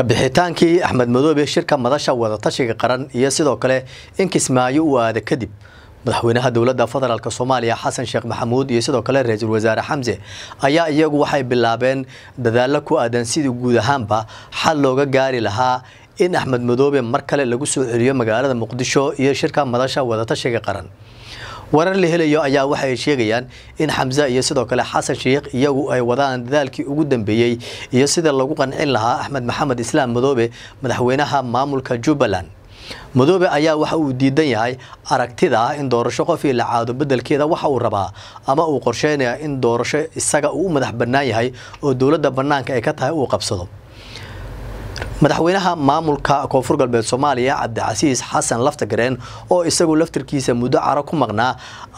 kabixitaankii axmed madoobe shirka madasha wadatashiga qaran iyo sidoo kale in kismaayo uu aada kadib madaxweynaha dowladda federaalk soomaaliya xasan sheekh maxamuud iyo sidoo kale ra-iisul wasaare xamse ayaa iyagu waxay bilaabeen dadaallo ku aadan sidii guud ahaanba xal looga gaari lahaa in axmed madoobe mar kale lagu soo celiyo magaalada muqdisho iyo shirka madasha wadatashiga qaran warar la helayo ayaa waxaay sheegayaan in xamse iyo sidoo kale xasan sheekh iyagu ay wadaan dadaalkii ugu dambeeyey iyo sida lagu qancin lahaa axmed maxamed islaam madoobe madaxweynaha maamulka jubbaland madoobe ayaa waxa uu diidan yahay aragtida ah in doorasho qofii la caado bedelkeeda waxa uu rabaa ama uu qorsheynayaa in doorasho isaga uu u madax bannaan yahay oo dowladda bannaanka ay ka tahay uu qabsado madaxweynaha maamulka koonfur galbeed soomaaliya cabdicasiis xasan laftagareen oo isagu laftarkiisa muddo caro ku maqnaa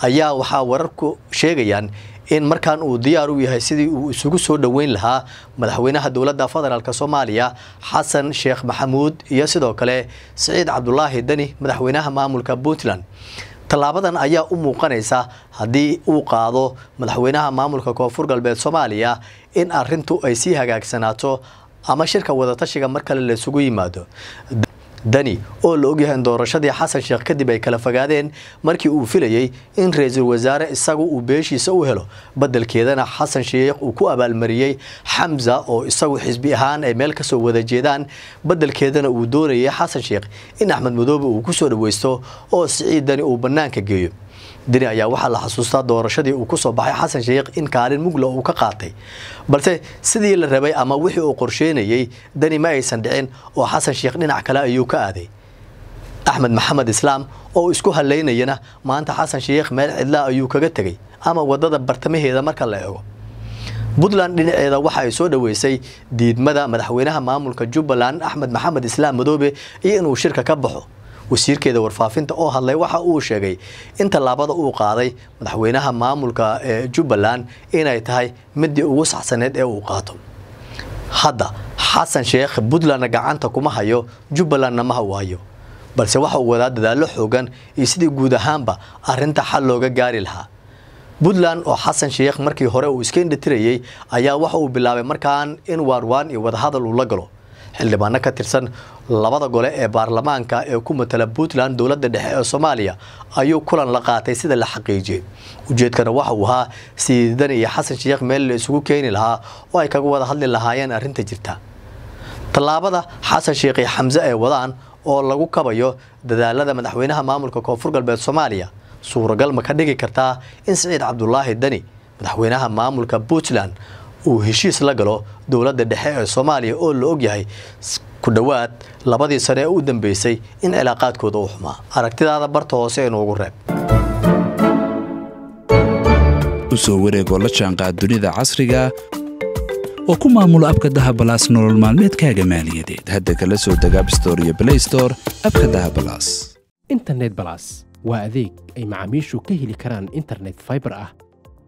ayaa waxaa wararku sheegayaan in markaan uu diyaar u yahay sidii uu isugu soo dhoweyn lahaa madaxweynaha dowladda federaalk soomaaliya xasan sheekh maxamuud iyo sidoo kale siciid cabdulaahi deni madaxweynaha maamulka puntland tallaabadan ayaa u muuqanaysa haddii uu qaado madaxweynaha maamulka koonfur galbeed soomaaliya in arintu ay sii hagaagsanaato ama shirka wadatashiga mar kale laysugu yimaado dani oo la ogyahay in doorashadii xasan sheekh kadib ay kala fogaadeen markii uu filayey in ra-iisul wasaare isagu uu beeshiisa u helo badelkeedana xasan sheekh uu ku abaalmariyey xamza oo isagu xisbi ahaan ay meel kasoo wada jeedaan badelkeedana uu doonayay xasan sheekh in axmed madoobe uu ku soo dhaweysto oo siciid dani uu bannaanka geeyo deni ayaa waxaa la xasuustaa doorashadii uu kusoo baxay xasan sheekh in kaalin mugla uu ka qaatay balse sidii la rabay ama wixii uu qorsheynayey dani ma aysan dhicin oo xasan sheekh dhinac kale ayuu ka aaday axmed maxamed islaam oo isku halaynayana maanta xasan sheekh meel cidlaa ayuu kaga tegay ama waddada bartamaheeda marka la eego puntland dhinaceeda waxa ay soo dhoweysay diidmada madaxweynaha maamulka jubbaland axmed maxamed islaam madoobe iyo inuu shirka ka baxo wasiirkeeda warfaafinta oo hadlay waxa uu sheegay in tallaabada uu qaaday madaxweynaha maamulka ee eh, jubbaland inay tahay middii ugu saxsaneed ee uu qaato hadda xasan sheekh puntlandna gacanta kuma hayo jubbalandna ma hawayo balse waxa uu wadaa dadaallo xoogan iyo sidii guud ahaanba arinta xal looga gaari lahaa puntland oo xasan sheekh markii hore uu iska indhatirayey ayaa waxa uu bilaabay markaan in waarwaan iyo wadahadal uu la galo xildhibaano ka tirsan labada gole ee baarlamaanka ee ku matala puntland dowladda dhexe ee soomaaliya ayuu kulan la qaatay sida la xaqiijiyey ujeedkana waxa uu ahaa siidan iyo xasan sheekh meel la isugu keeni lahaa oo ay kaga wada hadli lahaayeen arrinta jirta tallaabada xasan sheekh iyo xamse ay wadaan oo lagu kabayo dadaalada madaxweynaha maamulka koonfur galbeed soomaaliya suuragal ma ka dhigi kartaa in siciid cabdulaahi dani madaxweynaha maamulka puntland uu heshiis la galo dowladda dhexe ee soomaaliya oo la ogyahay ku dhowaad labadii sane ee u dambeysay in cilaaqaadkooda u xumaa aragtidaada barta hoose inuugu reeb usoo wareegoo la jaanqaad dunida casriga oo ku maamulo abka dahabalaas nolol maalmeedkaaga maaliyadeed hadda kala soo deg abstore iyo blaystore abka dahabalaas internet balas waa adeeg ay macaamiishu ka heli karaan internet faibar ah